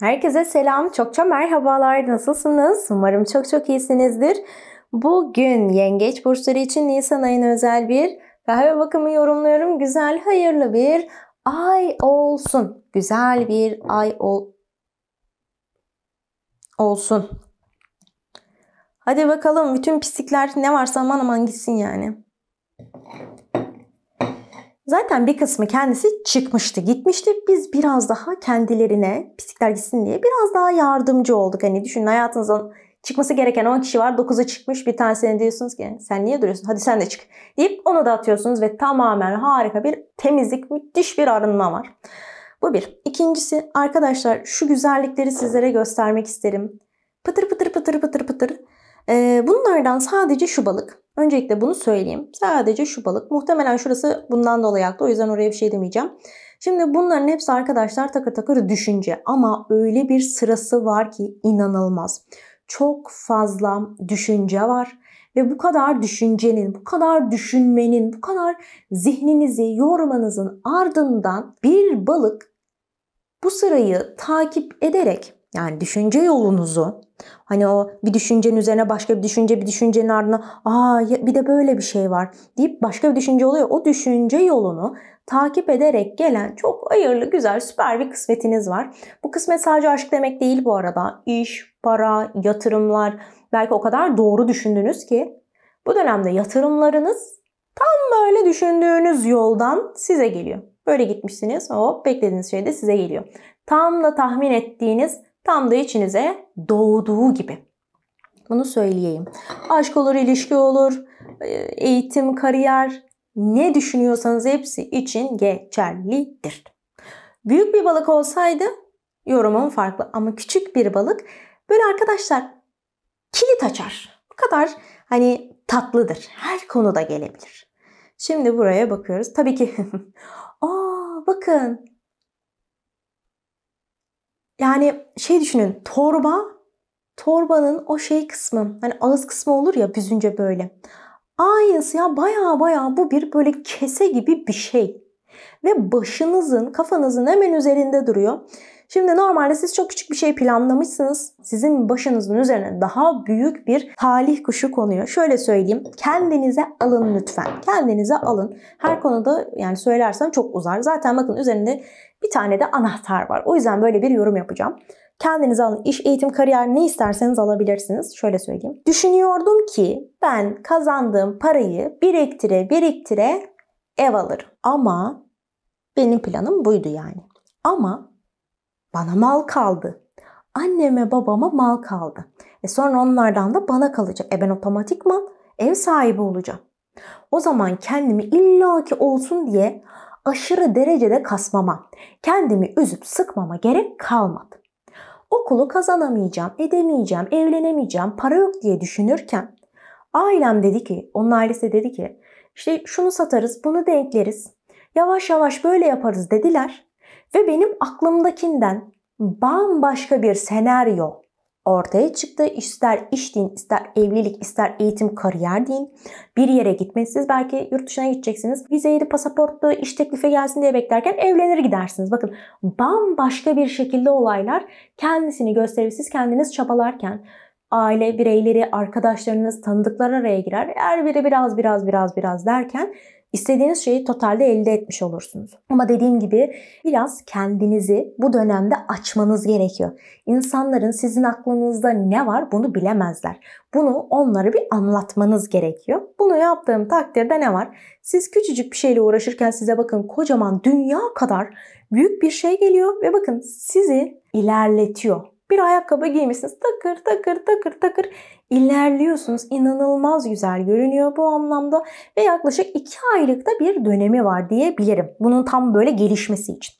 Herkese selam, çokça merhabalar. Nasılsınız? Umarım çok çok iyisinizdir. Bugün yengeç burçları için Nisan ayına özel bir kahve bakımı yorumluyorum. Güzel, hayırlı bir ay olsun. Güzel bir ay ol olsun. Hadi bakalım bütün pislikler ne varsa aman aman gitsin yani. Zaten bir kısmı kendisi çıkmıştı, gitmişti. Biz biraz daha kendilerine pislikler gitsin diye biraz daha yardımcı olduk. Hani düşünün hayatınızdan çıkması gereken 10 kişi var. 9'u çıkmış. Bir tanesine diyorsunuz ki sen niye duruyorsun? Hadi sen de çık deyip onu da atıyorsunuz ve tamamen harika bir temizlik, müthiş bir arınma var. Bu bir. İkincisi arkadaşlar şu güzellikleri sizlere göstermek isterim. Pıtır pıtır pıtır pıtır pıtır. pıtır ee, bunlardan sadece şu balık. Öncelikle bunu söyleyeyim. Sadece şu balık. Muhtemelen şurası bundan dolayı aktı, O yüzden oraya bir şey demeyeceğim. Şimdi bunların hepsi arkadaşlar takır takır düşünce. Ama öyle bir sırası var ki inanılmaz. Çok fazla düşünce var ve bu kadar düşüncenin, bu kadar düşünmenin, bu kadar zihninizi yormanızın ardından bir balık bu sırayı takip ederek yani düşünce yolunuzu hani o bir düşüncenin üzerine başka bir düşünce bir düşüncenin ardına aa bir de böyle bir şey var deyip başka bir düşünce oluyor. O düşünce yolunu takip ederek gelen çok hayırlı, güzel, süper bir kısmetiniz var. Bu kısmet sadece aşk demek değil bu arada. İş, para, yatırımlar belki o kadar doğru düşündünüz ki bu dönemde yatırımlarınız tam böyle düşündüğünüz yoldan size geliyor. Böyle gitmişsiniz. Hop beklediğiniz şey de size geliyor. Tam da tahmin ettiğiniz tam da içinize doğduğu gibi. Bunu söyleyeyim. Aşk olur, ilişki olur, e, eğitim, kariyer ne düşünüyorsanız hepsi için geçerlidir. Büyük bir balık olsaydı yorumum farklı ama küçük bir balık böyle arkadaşlar kilit açar. Bu kadar hani tatlıdır. Her konuda gelebilir. Şimdi buraya bakıyoruz. Tabii ki aa bakın yani şey düşünün torba torbanın o şey kısmı hani ağız kısmı olur ya büzünce böyle. Aynısı ya baya baya bu bir böyle kese gibi bir şey. Ve başınızın kafanızın hemen üzerinde duruyor. Şimdi normalde siz çok küçük bir şey planlamışsınız. Sizin başınızın üzerine daha büyük bir talih kuşu konuyor. Şöyle söyleyeyim. Kendinize alın lütfen. Kendinize alın. Her konuda yani söylersem çok uzar. Zaten bakın üzerinde bir tane de anahtar var. O yüzden böyle bir yorum yapacağım. Kendinize alın. İş, eğitim, kariyer ne isterseniz alabilirsiniz. Şöyle söyleyeyim. Düşünüyordum ki ben kazandığım parayı biriktire biriktire ev alırım. Ama benim planım buydu yani. Ama bana mal kaldı. Anneme babama mal kaldı. E sonra onlardan da bana kalacak. E ben otomatikman ev sahibi olacağım. O zaman kendimi illaki olsun diye aşırı derecede kasmama, kendimi üzüp sıkmama gerek kalmadı. Okulu kazanamayacağım, edemeyeceğim, evlenemeyeceğim, para yok diye düşünürken ailem dedi ki, onun ailesi dedi ki işte şunu satarız, bunu denkleriz, yavaş yavaş böyle yaparız dediler. Ve benim aklımdakinden bambaşka bir senaryo ortaya çıktı. İster iş deyin, ister evlilik, ister eğitim, kariyer deyin. Bir yere gitmeyin. belki yurt dışına gideceksiniz. Vizeydi, pasaporttu, iş teklifi gelsin diye beklerken evlenir gidersiniz. Bakın bambaşka bir şekilde olaylar kendisini gösterir. Siz kendiniz çabalarken aile bireyleri, arkadaşlarınız, tanıdıklar araya girer. Her biri biraz biraz biraz biraz derken İstediğiniz şeyi totalde elde etmiş olursunuz. Ama dediğim gibi biraz kendinizi bu dönemde açmanız gerekiyor. İnsanların sizin aklınızda ne var bunu bilemezler. Bunu onlara bir anlatmanız gerekiyor. Bunu yaptığım takdirde ne var? Siz küçücük bir şeyle uğraşırken size bakın kocaman dünya kadar büyük bir şey geliyor ve bakın sizi ilerletiyor bir ayakkabı giymişsiniz. Takır takır takır takır ilerliyorsunuz. İnanılmaz güzel görünüyor bu anlamda. Ve yaklaşık 2 aylıkta bir dönemi var diyebilirim. Bunun tam böyle gelişmesi için.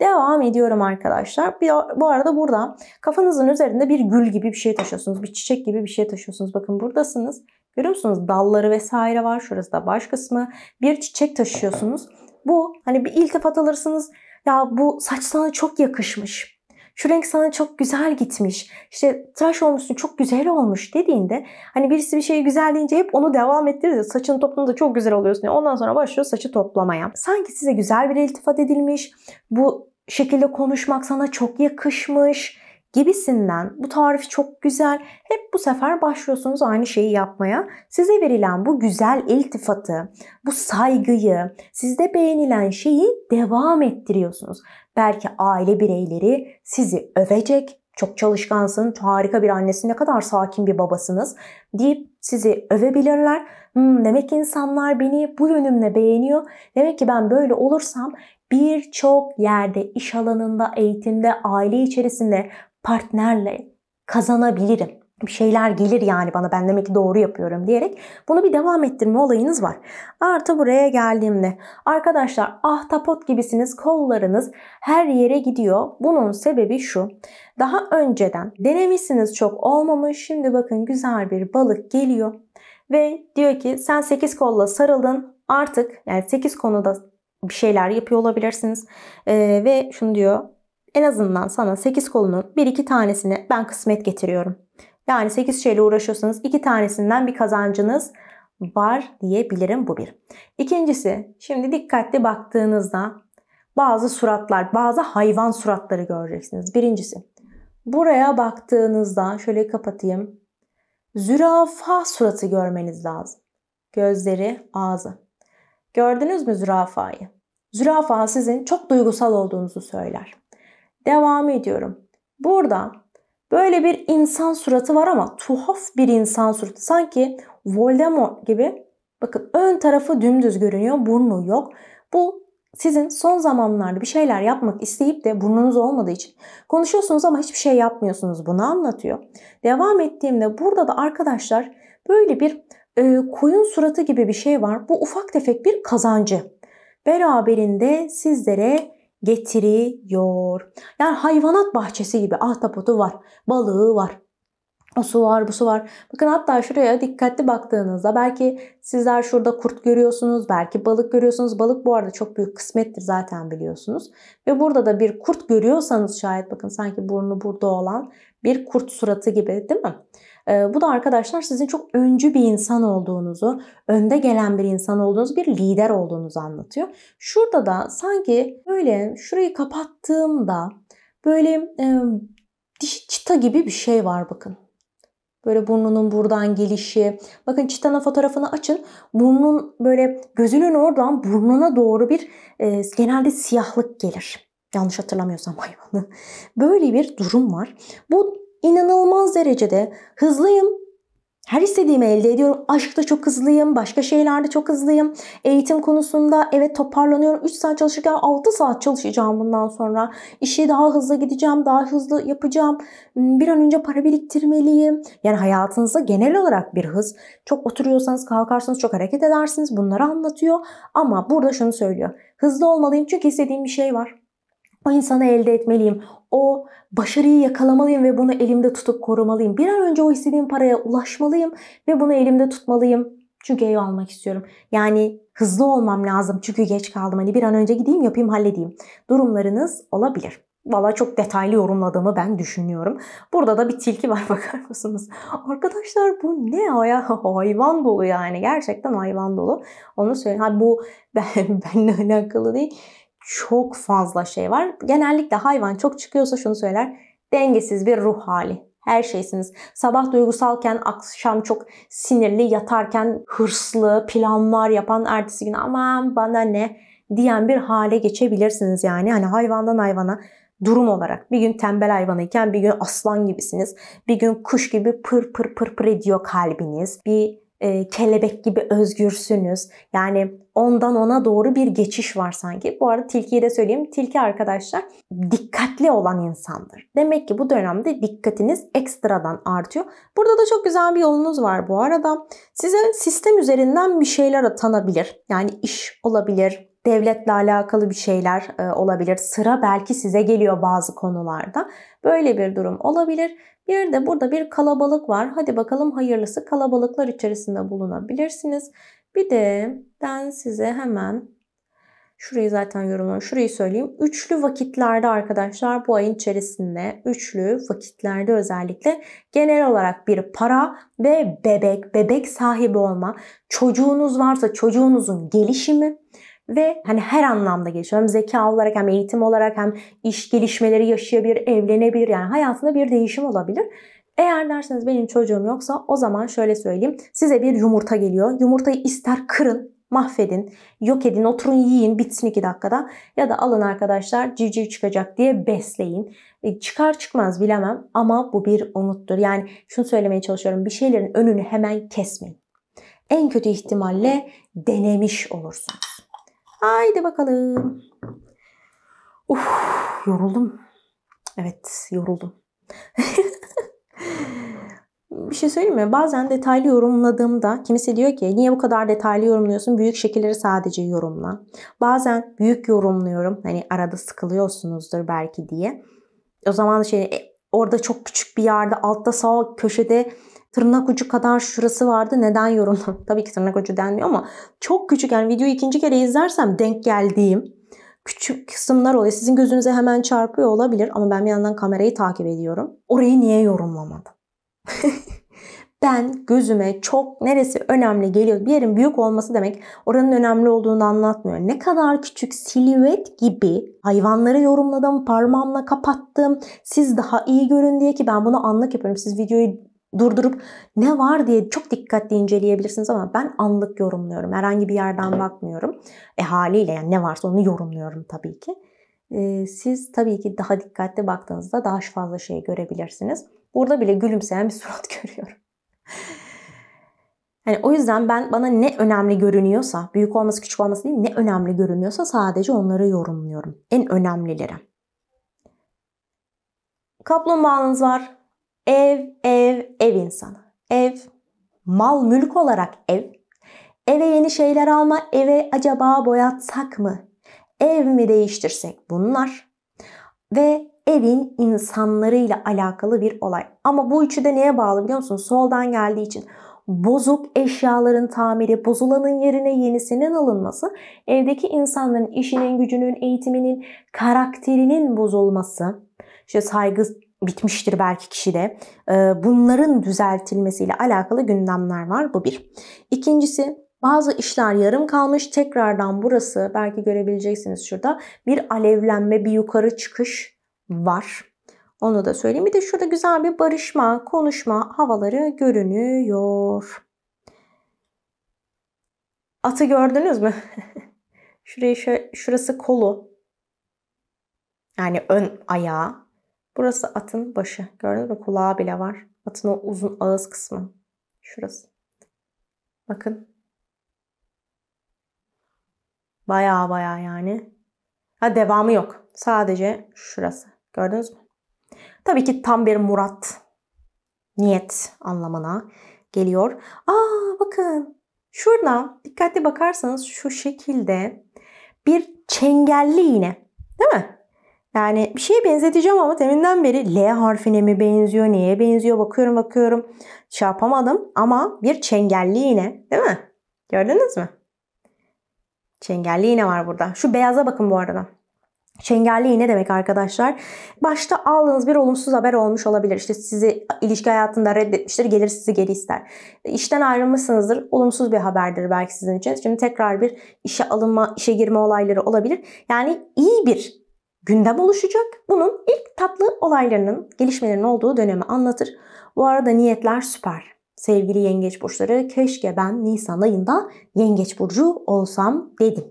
Devam ediyorum arkadaşlar. Bu arada burada kafanızın üzerinde bir gül gibi bir şey taşıyorsunuz. Bir çiçek gibi bir şey taşıyorsunuz. Bakın buradasınız. Görüyor musunuz? Dalları vesaire var. Şurası da baş kısmı. Bir çiçek taşıyorsunuz. Bu hani bir iltifat alırsınız. Ya bu saç sana çok yakışmış şu renk sana çok güzel gitmiş. İşte tıraş olmuşsun çok güzel olmuş dediğinde hani birisi bir şeyi güzel deyince hep onu devam ettirir. Saçın toplumda çok güzel oluyorsun Ondan sonra başlıyor saçı toplamaya. Sanki size güzel bir iltifat edilmiş. Bu şekilde konuşmak sana çok yakışmış gibisinden bu tarif çok güzel. Hep bu sefer başlıyorsunuz aynı şeyi yapmaya. Size verilen bu güzel iltifatı, bu saygıyı, sizde beğenilen şeyi devam ettiriyorsunuz. Belki aile bireyleri sizi övecek, çok çalışkansın, harika bir annesin, ne kadar sakin bir babasınız deyip sizi övebilirler. Hmm, demek ki insanlar beni bu yönümle beğeniyor. Demek ki ben böyle olursam birçok yerde, iş alanında, eğitimde, aile içerisinde partnerle kazanabilirim bir şeyler gelir yani bana ben demek ki doğru yapıyorum diyerek bunu bir devam ettirme olayınız var. Artı buraya geldiğimde arkadaşlar ahtapot gibisiniz kollarınız her yere gidiyor. Bunun sebebi şu daha önceden denemişsiniz çok olmamış şimdi bakın güzel bir balık geliyor ve diyor ki sen 8 kolla sarılın artık yani 8 konuda bir şeyler yapıyor olabilirsiniz ee, ve şunu diyor en azından sana 8 kolunun 1-2 tanesini ben kısmet getiriyorum. Yani 8 şeyle uğraşıyorsanız 2 tanesinden bir kazancınız var diyebilirim bu bir. İkincisi şimdi dikkatli baktığınızda bazı suratlar, bazı hayvan suratları göreceksiniz. Birincisi buraya baktığınızda şöyle kapatayım. Zürafa suratı görmeniz lazım. Gözleri, ağzı. Gördünüz mü zürafayı? Zürafa sizin çok duygusal olduğunuzu söyler. Devam ediyorum. Burada Böyle bir insan suratı var ama tuhaf bir insan suratı. Sanki Voldemort gibi. Bakın ön tarafı dümdüz görünüyor. Burnu yok. Bu sizin son zamanlarda bir şeyler yapmak isteyip de burnunuz olmadığı için konuşuyorsunuz ama hiçbir şey yapmıyorsunuz. Bunu anlatıyor. Devam ettiğimde burada da arkadaşlar böyle bir e, koyun suratı gibi bir şey var. Bu ufak tefek bir kazancı. Beraberinde sizlere getiriyor. Yani hayvanat bahçesi gibi ahtapotu var, balığı var. O su var, bu su var. Bakın hatta şuraya dikkatli baktığınızda belki sizler şurada kurt görüyorsunuz, belki balık görüyorsunuz. Balık bu arada çok büyük kısmettir zaten biliyorsunuz. Ve burada da bir kurt görüyorsanız şayet bakın sanki burnu burada olan bir kurt suratı gibi değil mi? Ee, bu da arkadaşlar sizin çok öncü bir insan olduğunuzu, önde gelen bir insan olduğunuzu, bir lider olduğunuzu anlatıyor. Şurada da sanki böyle şurayı kapattığımda böyle e, dişi çita gibi bir şey var bakın. Böyle burnunun buradan gelişi. Bakın çitanın fotoğrafını açın. Burnun böyle gözünün oradan burnuna doğru bir e, genelde siyahlık gelir. Yanlış hatırlamıyorsam hayvanı. Böyle bir durum var. Bu İnanılmaz derecede hızlıyım. Her istediğimi elde ediyorum. Aşkta çok hızlıyım. Başka şeylerde çok hızlıyım. Eğitim konusunda evet toparlanıyorum. 3 saat çalışırken 6 saat çalışacağım bundan sonra. İşi daha hızlı gideceğim. Daha hızlı yapacağım. Bir an önce para biriktirmeliyim. Yani hayatınızda genel olarak bir hız. Çok oturuyorsanız kalkarsanız çok hareket edersiniz. Bunları anlatıyor. Ama burada şunu söylüyor. Hızlı olmalıyım çünkü istediğim bir şey var o insanı elde etmeliyim. O başarıyı yakalamalıyım ve bunu elimde tutup korumalıyım. Bir an önce o istediğim paraya ulaşmalıyım ve bunu elimde tutmalıyım. Çünkü ev almak istiyorum. Yani hızlı olmam lazım çünkü geç kaldım. Hani bir an önce gideyim yapayım halledeyim. Durumlarınız olabilir. Valla çok detaylı yorumladığımı ben düşünüyorum. Burada da bir tilki var bakar mısınız? Arkadaşlar bu ne ya? Hayvan dolu yani. Gerçekten hayvan dolu. Onu söyleyeyim. Ha, bu ben, benimle alakalı değil çok fazla şey var. Genellikle hayvan çok çıkıyorsa şunu söyler. Dengesiz bir ruh hali. Her şeysiniz. Sabah duygusalken, akşam çok sinirli, yatarken hırslı, planlar yapan, ertesi gün aman bana ne diyen bir hale geçebilirsiniz yani. Hani hayvandan hayvana durum olarak. Bir gün tembel hayvanıyken bir gün aslan gibisiniz. Bir gün kuş gibi pır pır pır pır ediyor kalbiniz. Bir e, kelebek gibi özgürsünüz. Yani ondan ona doğru bir geçiş var sanki. Bu arada tilkiye de söyleyeyim. Tilki arkadaşlar dikkatli olan insandır. Demek ki bu dönemde dikkatiniz ekstradan artıyor. Burada da çok güzel bir yolunuz var bu arada. Size sistem üzerinden bir şeyler atanabilir. Yani iş olabilir, devletle alakalı bir şeyler e, olabilir. Sıra belki size geliyor bazı konularda. Böyle bir durum olabilir bir de burada bir kalabalık var. Hadi bakalım hayırlısı kalabalıklar içerisinde bulunabilirsiniz. Bir de ben size hemen şurayı zaten yorumluyorum. Şurayı söyleyeyim. Üçlü vakitlerde arkadaşlar bu ayın içerisinde üçlü vakitlerde özellikle genel olarak bir para ve bebek, bebek sahibi olma, çocuğunuz varsa çocuğunuzun gelişimi, ve hani her anlamda gelişiyor. Hem zeka olarak hem eğitim olarak hem iş gelişmeleri yaşayabilir, evlenebilir. Yani hayatında bir değişim olabilir. Eğer derseniz benim çocuğum yoksa o zaman şöyle söyleyeyim. Size bir yumurta geliyor. Yumurtayı ister kırın, mahvedin, yok edin, oturun yiyin bitsin 2 dakikada. Ya da alın arkadaşlar civciv çıkacak diye besleyin. E, çıkar çıkmaz bilemem ama bu bir umuttur. Yani şunu söylemeye çalışıyorum. Bir şeylerin önünü hemen kesmeyin. En kötü ihtimalle denemiş olursunuz. Haydi bakalım. Uf, yoruldum. Evet, yoruldum. bir şey söyleyeyim mi? Bazen detaylı yorumladığımda kimisi diyor ki niye bu kadar detaylı yorumluyorsun? Büyük şekilleri sadece yorumla. Bazen büyük yorumluyorum. Hani arada sıkılıyorsunuzdur belki diye. O zaman şey e, orada çok küçük bir yerde altta sağ köşede tırnak ucu kadar şurası vardı neden yorumlam? Tabii ki tırnak ucu denmiyor ama çok küçük yani videoyu ikinci kere izlersem denk geldiğim küçük kısımlar oluyor. Sizin gözünüze hemen çarpıyor olabilir ama ben bir yandan kamerayı takip ediyorum. Orayı niye yorumlamadım? ben gözüme çok neresi önemli geliyor. Bir yerin büyük olması demek oranın önemli olduğunu anlatmıyor. Ne kadar küçük silüet gibi hayvanları yorumladım, parmağımla kapattım. Siz daha iyi görün diye ki ben bunu anlık yapıyorum. Siz videoyu durdurup ne var diye çok dikkatli inceleyebilirsiniz ama ben anlık yorumluyorum. Herhangi bir yerden bakmıyorum. E haliyle yani ne varsa onu yorumluyorum tabii ki. E, siz tabii ki daha dikkatli baktığınızda daha fazla şey görebilirsiniz. Burada bile gülümseyen bir surat görüyorum. Yani o yüzden ben bana ne önemli görünüyorsa, büyük olması küçük olması değil, ne önemli görünüyorsa sadece onları yorumluyorum. En önemlileri. Kaplumbağanız var, Ev, ev, ev insanı. Ev, mal mülk olarak ev. Eve yeni şeyler alma, eve acaba boyatsak mı? Ev mi değiştirsek bunlar? Ve evin insanlarıyla alakalı bir olay. Ama bu üçü de neye bağlı biliyor musun? Soldan geldiği için bozuk eşyaların tamiri, bozulanın yerine yenisinin alınması, evdeki insanların işinin, gücünün, eğitiminin, karakterinin bozulması, işte saygı bitmiştir belki kişi de. Ee, bunların düzeltilmesiyle alakalı gündemler var. Bu bir. İkincisi bazı işler yarım kalmış. Tekrardan burası belki görebileceksiniz şurada bir alevlenme, bir yukarı çıkış var. Onu da söyleyeyim. Bir de şurada güzel bir barışma, konuşma havaları görünüyor. Atı gördünüz mü? Şurayı şöyle, şurası kolu. Yani ön ayağı. Burası atın başı. Gördünüz mü? Kulağı bile var. Atın o uzun ağız kısmı. Şurası. Bakın. Baya baya yani. Ha devamı yok. Sadece şurası. Gördünüz mü? Tabii ki tam bir murat. Niyet anlamına geliyor. Aa bakın. Şurada dikkatli bakarsanız şu şekilde bir çengelli iğne. Değil mi? Yani bir şeye benzeteceğim ama deminden beri L harfine mi benziyor, neye benziyor bakıyorum bakıyorum. Şey yapamadım ama bir çengelli iğne değil mi? Gördünüz mü? Çengelli iğne var burada. Şu beyaza bakın bu arada. Çengelli iğne demek arkadaşlar. Başta aldığınız bir olumsuz haber olmuş olabilir. İşte sizi ilişki hayatında reddetmiştir, gelir sizi geri ister. İşten ayrılmışsınızdır, olumsuz bir haberdir belki sizin için. Şimdi tekrar bir işe alınma, işe girme olayları olabilir. Yani iyi bir gündem oluşacak. Bunun ilk tatlı olaylarının gelişmelerinin olduğu dönemi anlatır. Bu arada niyetler süper. Sevgili yengeç burçları keşke ben Nisan ayında yengeç burcu olsam dedim.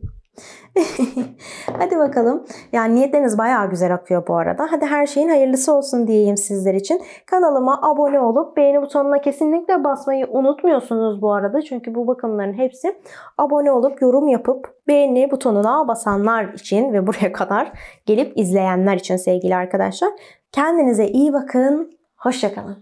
Hadi bakalım. Yani niyetleriniz bayağı güzel akıyor bu arada. Hadi her şeyin hayırlısı olsun diyeyim sizler için. Kanalıma abone olup beğeni butonuna kesinlikle basmayı unutmuyorsunuz bu arada. Çünkü bu bakımların hepsi abone olup yorum yapıp beğeni butonuna basanlar için ve buraya kadar gelip izleyenler için sevgili arkadaşlar. Kendinize iyi bakın. Hoşçakalın.